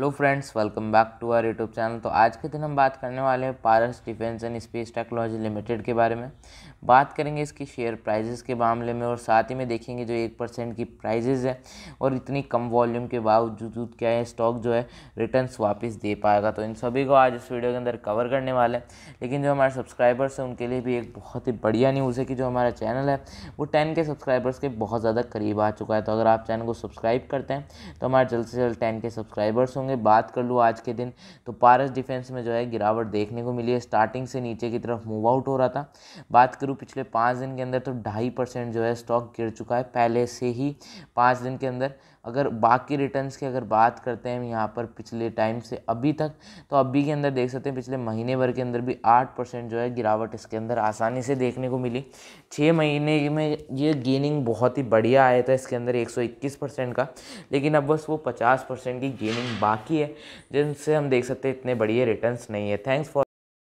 hello friends welcome back to our YouTube channel तो आज के दिन हम बात करने वाले हैं Paras defence and space technology limited के बारे में बात करेंगे इसकी शेयर प्राइजेस के मामले में और साथ ही में देखेंगे जो एक परसेंट की प्राइजेज है और इतनी कम वॉल्यूम के बावजूद क्या है स्टॉक जो है रिटर्न वापस दे पाएगा तो इन सभी को आज इस वीडियो के अंदर कवर करने वाले हैं लेकिन जो हमारे सब्सक्राइबर्स हैं उनके लिए भी एक बहुत ही बढ़िया न्यूज़ है कि जो हमारा चैनल है वो टेन के सब्सक्राइबर्स के बहुत ज़्यादा करीब आ चुका है तो अगर आप चैनल को सब्सक्राइब करते हैं तो हमारे जल्द से जल्द टेन के सब्सक्राइबर्स होंगे होंगे बात कर लूँ आज के दिन तो पारस डिफेंस में जो है गिरावट देखने को मिली है स्टार्टिंग से नीचे की तरफ मूव आउट हो रहा था बात करूँ पिछले पाँच दिन के अंदर तो ढाई परसेंट जो है स्टॉक गिर चुका है पहले से ही पाँच दिन के अंदर अगर बाकी रिटर्न्स की अगर बात करते हैं यहाँ पर पिछले टाइम से अभी तक तो अभी के अंदर देख सकते हैं पिछले महीने भर के अंदर भी आठ परसेंट जो है गिरावट इसके अंदर आसानी से देखने को मिली छः महीने में ये गेनिंग बहुत ही बढ़िया आया था इसके अंदर एक सौ इक्कीस परसेंट का लेकिन अब बस वो पचास परसेंट की गेनिंग बाकी बाकी है जिनसे हम देख सकते हैं इतने बढ़िया रिटर्न्स नहीं है थैंक्स फॉर